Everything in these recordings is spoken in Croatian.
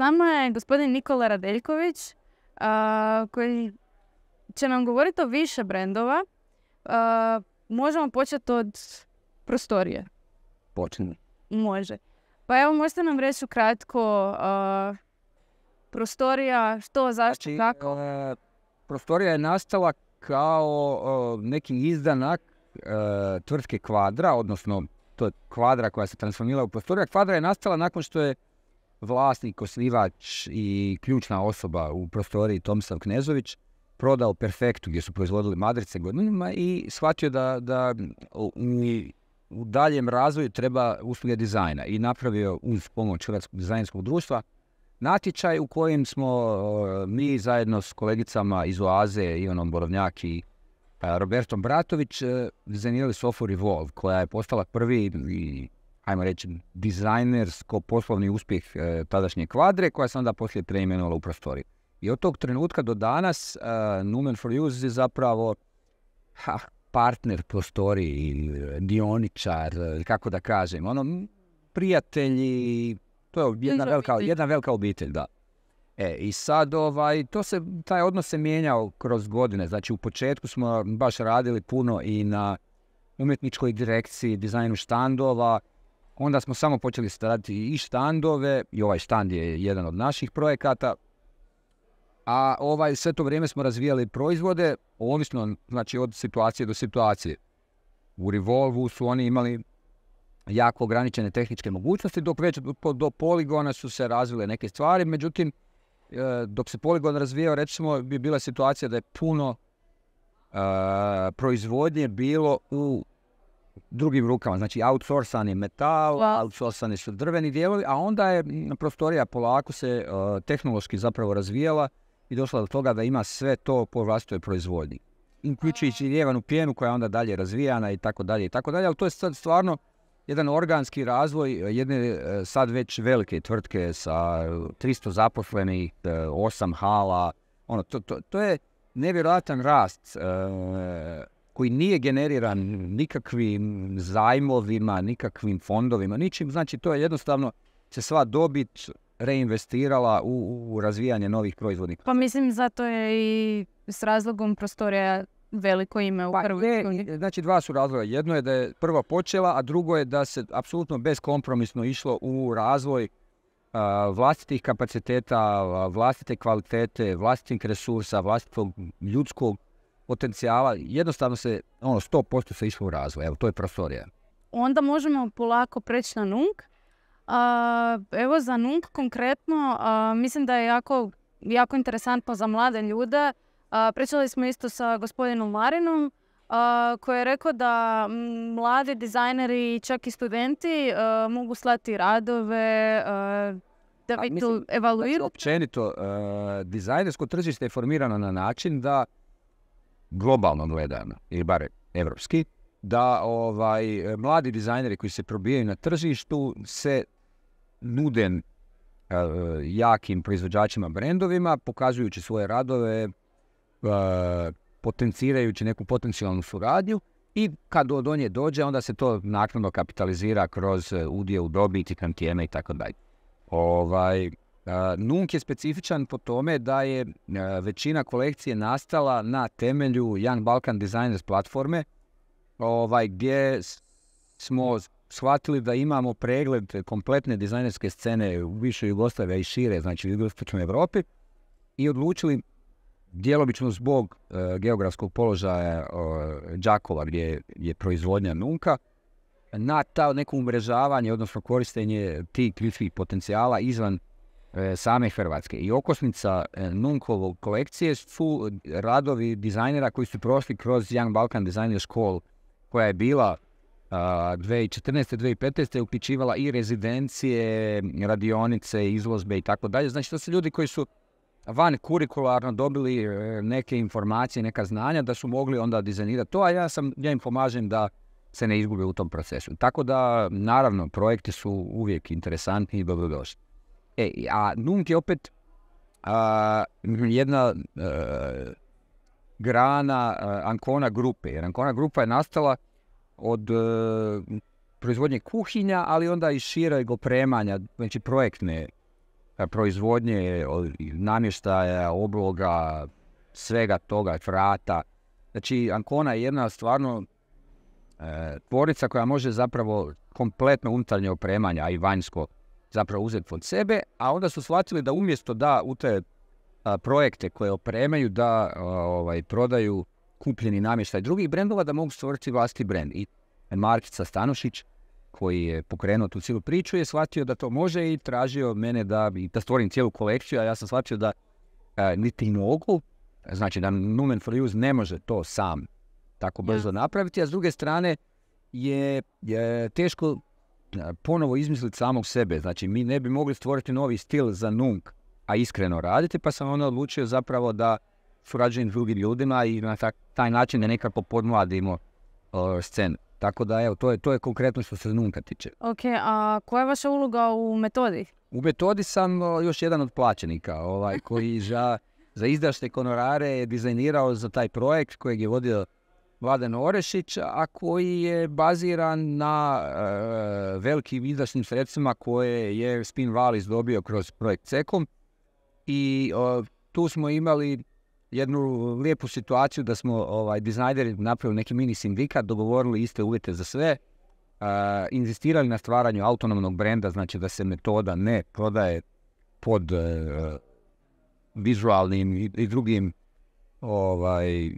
nama je gospodin Nikola Radeljković koji će nam govoriti o više brendova. možemo početi od prostorije. Počinu. Može. Pa evo možete nam reći ukratko prostorija, što, zašto, znači, kako? E, prostorija je nastala kao neki izdanak e, tvrtke Kvadra, odnosno to je Kvadra koja se transformila u prostorija. Kvadra je nastala nakon što je vlasnik, osnivač i ključna osoba u prostoriji Tomislav Knezović prodao Perfektu gdje su proizvodili madrice godinama i shvatio da, da u daljem razvoju treba usluge dizajna i napravio uz pomoć Hrvatskog dizajnskog društva natječaj u kojem smo mi zajedno s kolegicama iz Oaze, Ivanom Borovnjak i Robertom Bratović e, dizajnirali sofu Revolve koja je postala prvi ajmo reći, dizajnersko-poslovni uspjeh e, tadašnje kvadre koja se onda poslije preimenovala u prostoriju. I od tog trenutka do danas e, Numen for Use je zapravo ha, partner prostoriji, dioničar, e, kako da kažem, ono, prijatelji, to je jedna velika, jedna velika obitelj, da. E, I sad ovaj, to se, taj odnos se mijenjao kroz godine. Znači u početku smo baš radili puno i na umjetničkoj direkciji, dizajnu štandova, Onda smo samo počeli stradati i štandove, i ovaj štand je jedan od naših projekata, a ovaj, sve to vrijeme smo razvijali proizvode, ovisno znači, od situacije do situacije. U Revolvu su oni imali jako ograničene tehničke mogućnosti, dok već do, do poligona su se razvile neke stvari, međutim, e, dok se poligon razvijao, recimo, bi bila situacija da je puno e, proizvodnje bilo u drugim rukama. Znači outsourcan je metal, wow. outsourcani su drveni dijelovi, a onda je prostorija polako se e, tehnološki zapravo razvijala i došla do toga da ima sve to po vlastitoj proizvodnji. Uključujući ljevanu pjenu koja je onda dalje razvijana i tako dalje i tako dalje, ali to je sad stvarno jedan organski razvoj jedne e, sad već velike tvrtke sa 300 zaposlenih, e, osam hala, ono, to, to, to je nevjerojatan rast koji nije generiran nikakvim zajmovima, nikakvim fondovima, ničim. Znači to je jednostavno se sva dobit reinvestirala u, u razvijanje novih proizvodnih. Pa mislim zato je i s razlogom prostorija veliko ime u pa znači dva su razloga. Jedno je da je prva počela, a drugo je da se apsolutno beskompromisno išlo u razvoj vlastitih kapaciteta, vlastite kvalitete, vlastitih resursa, vlastitog ljudskog potencijala, jednostavno se, ono, 100% se išlo u razvoj, evo, to je prostorija. Onda možemo polako preći na NUNK. evo za NUNK konkretno, mislim da je jako, jako interesantno za mlade ljude. A, pričali smo isto sa gospodinom Marinom, koji je rekao da mladi dizajneri, i čak i studenti, mogu slati radove, da vi to Znači, Općenito, dizajnersko tržište je formirano na način da globalno gledano, ili bare evropski, da ovaj, mladi dizajneri koji se probijaju na tržištu se nude eh, jakim proizvođačima, brendovima, pokazujući svoje radove, eh, potencirajući neku potencijalnu suradnju i kad do nje dođe, onda se to naknadno kapitalizira kroz eh, udje u dobiti, kantijeme i tako dalje. Ovaj, Nunk je specifičan po tome da je većina kolekcije nastala na temelju Young Balkan Designers platforme, ovaj, gdje smo shvatili da imamo pregled kompletne dizajnerske scene u više Jugoslavije i šire, znači u jugoistočnoj Europi, i odlučili djelobično zbog geografskog položaja e, Đakova gdje je, proizvodnja Nunka, na ta neko umrežavanje, odnosno koristenje tih ključnih potencijala izvan E, same Hrvatske. I okosnica e, Nunkovog kolekcije su radovi dizajnera koji su prošli kroz Young Balkan Designer School koja je bila uh, 2014. 2015. uključivala i rezidencije, radionice, izložbe i tako dalje. Znači to su ljudi koji su van kurikularno dobili e, neke informacije, neka znanja da su mogli onda dizajnirati to, a ja, sam, ja im pomažem da se ne izgubi u tom procesu. Tako da, naravno, projekti su uvijek interesantni i dobrodošli. E, a Nunk je opet jedna e, grana e, Ancona grupe. Jer Ancona grupa je nastala od e, proizvodnje kuhinja, ali onda i šireg opremanja, znači projektne proizvodnje, namještaja, obloga, svega toga, vrata. Znači, Ancona je jedna stvarno tvorica koja može zapravo kompletno unutarnje opremanje, a i vanjsko zapravo uzeti pod sebe, a onda su shvatili da umjesto da u te projekte koje opremaju da ovaj, prodaju kupljeni namještaj drugih brendova, da mogu stvoriti vlastiti brend. I Markica Stanošić, koji je pokrenuo tu cijelu priču, je shvatio da to može i tražio mene da, da stvorim cijelu kolekciju, a ja sam shvatio da niti mogu, znači da Numen for Use ne može to sam tako brzo napraviti, a s druge strane je, je teško ponovo izmisliti samog sebe. Znači, mi ne bi mogli stvoriti novi stil za NUNK, a iskreno raditi, pa sam onda odlučio zapravo da surađujem drugim ljudima i na taj način da nekako podmladimo scenu. Tako da, evo, to je, to je konkretno što se nunka tiče. Ok, a koja je vaša uloga u metodi? U metodi sam još jedan od plaćenika, ovaj, koji za, za Konorare je dizajnirao za taj projekt kojeg je vodio Vladan Orešić, a koji je baziran na e, velikim izdašnim sredstvima koje je Spin Valis dobio kroz projekt CEKOM. I eh, tu smo imali jednu lijepu situaciju da smo ovaj, dizajneri napravili neki mini sindikat, dogovorili iste uvjete za sve, eh, inzistirali na stvaranju autonomnog brenda, znači da se metoda ne prodaje pod vizualnim i, i drugim ovaj,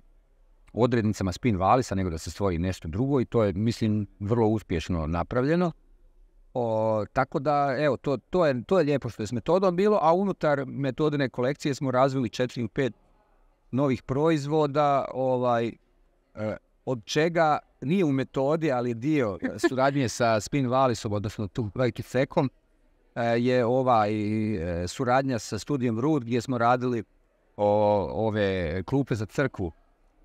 odrednicama spin valisa nego da se stvori nešto drugo i to je mislim vrlo uspješno napravljeno. O, tako da, evo, to, to, je, to je lijepo što je s metodom bilo, a unutar metodine kolekcije smo razvili četiri, ili pet novih proizvoda, ovaj, e, od čega nije u metodi, ali dio e, suradnje sa Spin Valisom, odnosno tu veliki cekom, e, je ovaj suradnja sa studijem Rud gdje smo radili ove klupe za crkvu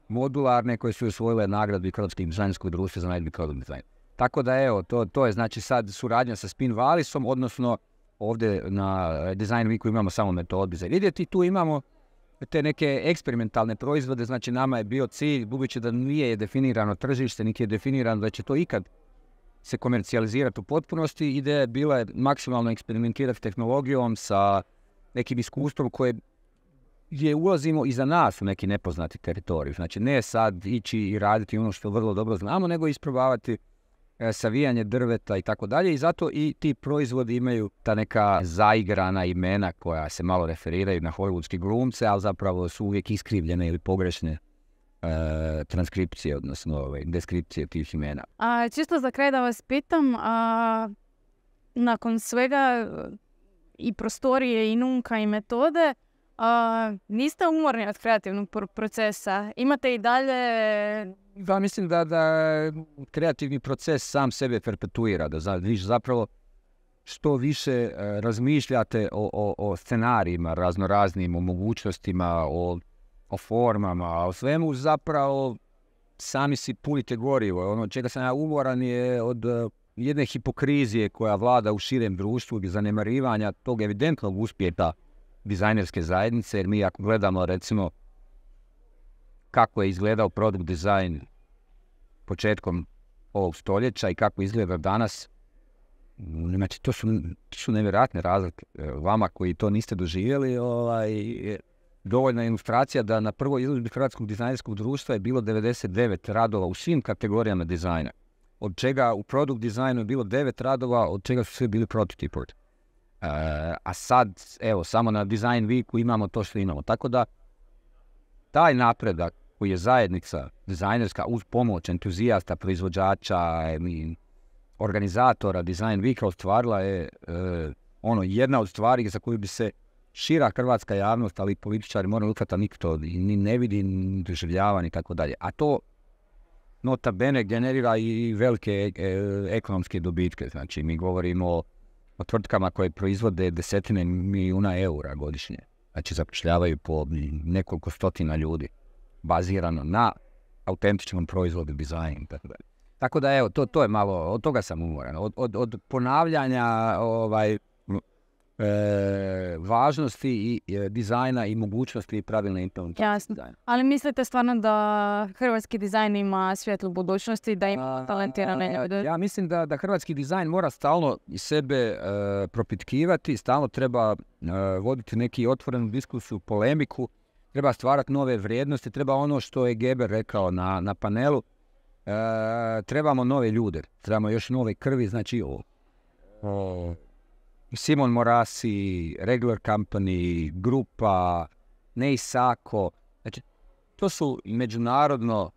modularne koje su osvojile nagradu i Hrvatsko društva za najbolji product design. Tako da evo, to, to je znači sad suradnja sa Spin Valisom, odnosno ovdje na Design Weeku imamo samo metodu za vidjeti. Tu imamo te neke eksperimentalne proizvode, znači nama je bio cilj, budući da nije definirano tržište, niti je definirano da će to ikad se komercijalizirati u potpunosti, ideja je bila maksimalno eksperimentirati tehnologijom sa nekim iskustvom koje gdje ulazimo iza nas u neki nepoznati teritorij. Znači ne sad ići i raditi ono što vrlo dobro znamo, nego isprobavati e, savijanje drveta i tako dalje i zato i ti proizvodi imaju ta neka zaigrana imena koja se malo referiraju na hollywoodski glumce, ali zapravo su uvijek iskrivljene ili pogrešne e, transkripcije, odnosno ovaj, deskripcije tih imena. A, čisto za kraj da vas pitam, nakon svega e, i prostorije i nunka i metode, niste umorni od kreativnog procesa. Imate i dalje... ja mislim da, da kreativni proces sam sebe perpetuira. Da više zapravo što više e, razmišljate o, o, scenarijima raznoraznim, o mogućnostima, o, formama, o svemu zapravo sami si punite gorivo. Ono čega sam ja umoran je od e, jedne hipokrizije koja vlada u širem društvu i zanemarivanja tog evidentnog uspjeha dizajnerske zajednice, jer mi ako gledamo recimo kako je izgledao produkt dizajn početkom ovog stoljeća i kako izgleda danas, znači to su, su nevjerojatne razlike. Vama koji to niste doživjeli, ovaj, dovoljna ilustracija da na prvoj izložbi Hrvatskog dizajnerskog društva je bilo 99 radova u svim kategorijama dizajna. Od čega u produkt dizajnu je bilo 9 radova, od čega su svi bili prototipovi a sad, evo, samo na Design Weeku imamo to što imamo. Tako da, taj napredak koji je zajednica dizajnerska uz pomoć entuzijasta, proizvođača, organizatora Design Weeka ostvarila je e, ono jedna od stvari za koju bi se šira hrvatska javnost, ali i političari morali nikto, ni ne vidi, ni doživljava, tako dalje. A to nota bene generira i velike e, ekonomske dobitke. Znači, mi govorimo o tvrtkama koje proizvode desetine milijuna eura godišnje. Znači zapošljavaju po nekoliko stotina ljudi bazirano na autentičnom proizvodu, dizajnu tako Tako da evo, to, to je malo, od toga sam umoran. Od, od, od ponavljanja ovaj, E, važnosti i e, dizajna i mogućnosti i pravilne implementacije. Jasno. Ali mislite stvarno da hrvatski dizajn ima svjetlu budućnosti, da ima talentirane ljude? Ja mislim da, hrvatski dizajn mora stalno i sebe e, propitkivati, stalno treba voditi neki otvorenu diskusiju, polemiku, treba stvarati nove vrijednosti, treba ono što je Geber rekao na, na panelu, trebamo nove ljude, trebamo još nove krvi, znači ovo. Simon Morasi, Regular Company, Grupa, Neisako. Znači, to su međunarodno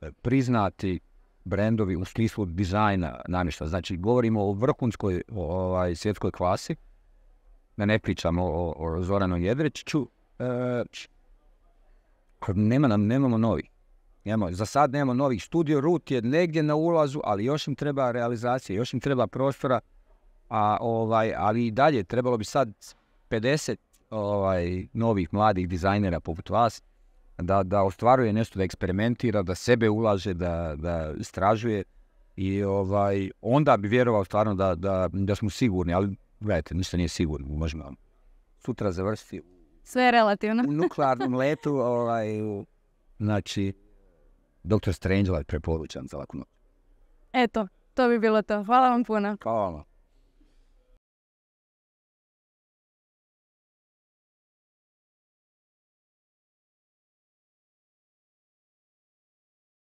e, priznati brendovi u smislu dizajna namješta. Znači, govorimo o vrhunskoj ovaj, svjetskoj klasi, da ne pričamo o, o Zoranu jedrečiću, e, nema nemamo novi. Nemamo, za sad nemamo novih. Studio Root je negdje na ulazu, ali još im treba realizacija, još im treba prostora a, ovaj, ali i dalje, trebalo bi sad 50 ovaj, novih mladih dizajnera poput vas da, da ostvaruje nešto, da eksperimentira, da sebe ulaže, da, da istražuje i ovaj, onda bi vjerovao stvarno da, da, da smo sigurni, ali gledajte, ništa nije sigurno, možemo sutra završiti. Sve je relativno. u nuklearnom letu, ovaj, u, znači, Dr. je preporučam za laku Eto, to bi bilo to. Hvala vam puno. Hvala vam.